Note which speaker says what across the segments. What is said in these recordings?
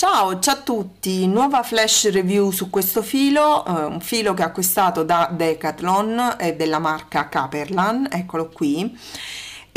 Speaker 1: Ciao, ciao a tutti, nuova flash review su questo filo, eh, un filo che ho acquistato da Decathlon e della marca Caperlan, eccolo qui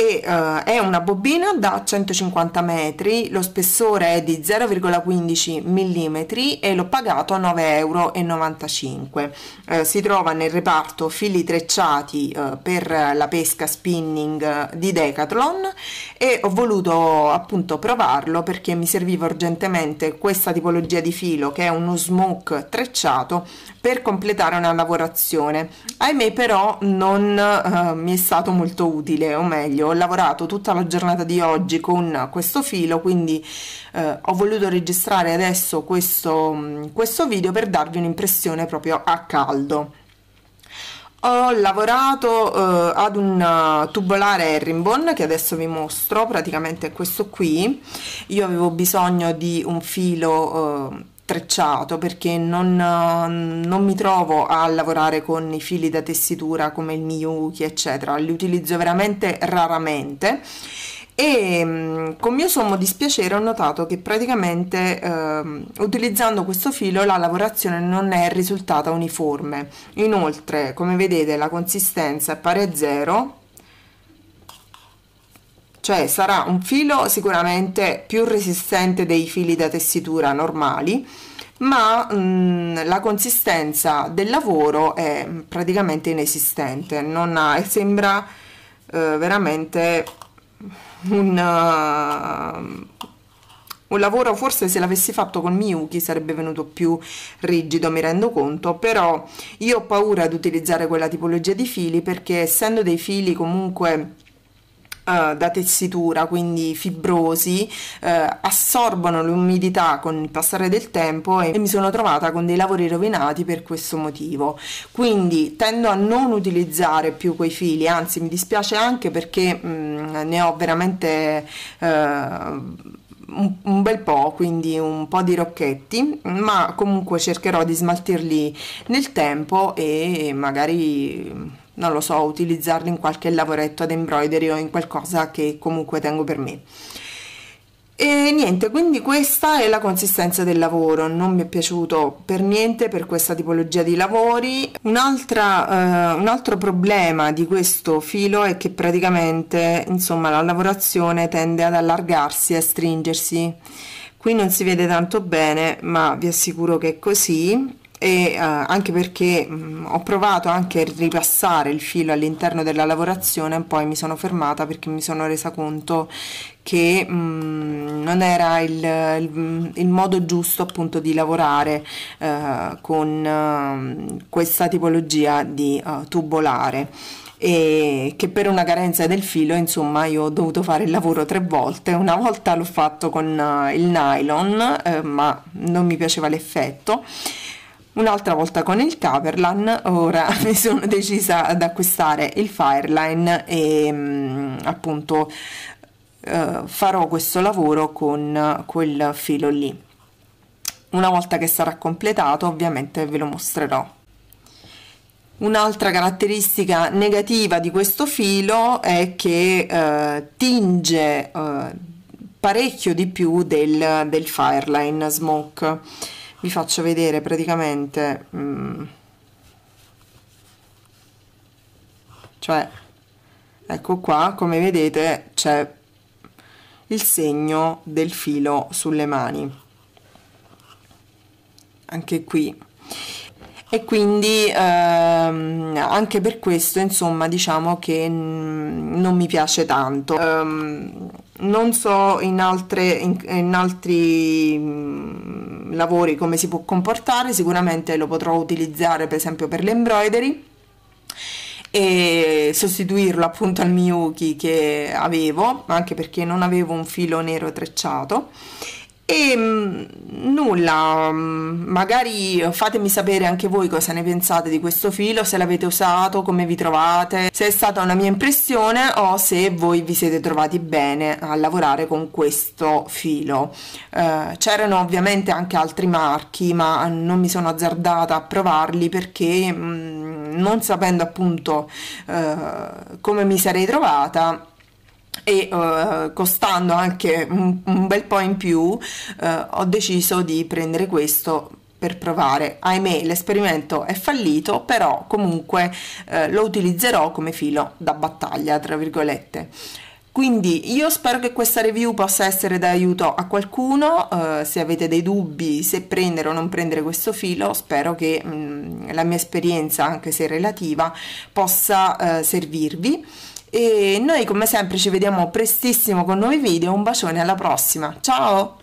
Speaker 1: e uh, è una bobina da 150 metri, lo spessore è di 0,15 mm e l'ho pagato a 9,95 euro. Uh, si trova nel reparto fili trecciati uh, per la pesca spinning di Decathlon e ho voluto appunto provarlo perché mi serviva urgentemente questa tipologia di filo che è uno smoke trecciato per completare una lavorazione. Ahimè però non mi è stato molto utile, o meglio ho lavorato tutta la giornata di oggi con questo filo, quindi eh, ho voluto registrare adesso questo, mm, questo video per darvi un'impressione proprio a caldo ho lavorato eh, ad un eh, tubolare herringbone che adesso vi mostro praticamente è questo qui io avevo bisogno di un filo eh, intrecciato perché non, non, mi trovo a lavorare con i fili da tessitura come il Miyuki eccetera, li utilizzo veramente raramente e mm, con mio sommo dispiacere ho notato che praticamente eh, utilizzando questo filo la lavorazione non è risultata uniforme inoltre come vedete la consistenza è pari a zero cioè sarà un filo sicuramente più resistente dei fili da tessitura normali ma mh, mm, la consistenza del lavoro è praticamente inesistente ha, sembra eh, veramente un, uh, un lavoro forse se l'avessi fatto con Miyuki sarebbe venuto più rigido mi rendo conto però io ho paura ad utilizzare quella tipologia di fili perché essendo dei fili comunque eh, da tessitura, quindi fibrosi, eh, assorbono l'umidità con il passare del tempo e, e mi sono trovata con dei lavori rovinati per questo motivo. Quindi tendo a non utilizzare più quei fili, anzi mi dispiace anche perché mh, mm, ne ho veramente... Eh, un, bel po', quindi un po' di rocchetti, ma comunque cercherò di smaltirli nel tempo e magari non lo so, utilizzarlo in qualche lavoretto ad embroidery o in qualcosa che comunque tengo per me. E niente, quindi questa è la consistenza del lavoro, non mi è piaciuto per niente per questa tipologia di lavori. Un, eh, un altro problema di questo filo è che praticamente insomma, la lavorazione tende ad allargarsi, a stringersi. Qui non si vede tanto bene, ma vi assicuro che è così e eh, anche perché mh, mm, ho provato anche a ripassare il filo all'interno della lavorazione poi mi sono fermata perché mi sono resa conto che mh, mm, non era il, il, il, modo giusto appunto di lavorare eh, con eh, questa tipologia di eh, tubolare e che per una carenza del filo insomma io ho dovuto fare il lavoro tre volte una volta l'ho fatto con eh, il nylon eh, ma non mi piaceva l'effetto Un'altra volta con il Caverlan, ora mi sono decisa ad acquistare il Fireline e mm, appunto eh, farò questo lavoro con quel filo lì. Una volta che sarà completato ovviamente ve lo mostrerò. Un'altra caratteristica negativa di questo filo è che eh, tinge eh, parecchio di più del, del Fireline Smoke vi faccio vedere praticamente mm, cioè ecco qua come vedete c'è il segno del filo sulle mani anche qui e quindi ehm, anche per questo insomma diciamo che mm, non mi piace tanto ehm, non so in altre in, in altri mm, lavori come si può comportare, sicuramente lo potrò utilizzare per esempio per le embroidery e sostituirlo appunto al Miyuki che avevo, anche perché non avevo un filo nero trecciato e mm, nulla, mm, magari fatemi sapere anche voi cosa ne pensate di questo filo, se l'avete usato, come vi trovate, se è stata una mia impressione o se voi vi siete trovati bene a lavorare con questo filo. Eh, c'erano ovviamente anche altri marchi, ma non mi sono azzardata a provarli perché mh, mm, non sapendo appunto eh, come mi sarei trovata e uh, costando anche un, un, bel po' in più uh, ho deciso di prendere questo per provare ahimè l'esperimento è fallito però comunque uh, lo utilizzerò come filo da battaglia tra virgolette quindi io spero che questa review possa essere d'aiuto a qualcuno, uh, se avete dei dubbi se prendere o non prendere questo filo, spero che mh, mm, la mia esperienza, anche se relativa, possa uh, servirvi. E noi come sempre ci vediamo prestissimo con nuovi video, un bacione alla prossima, ciao!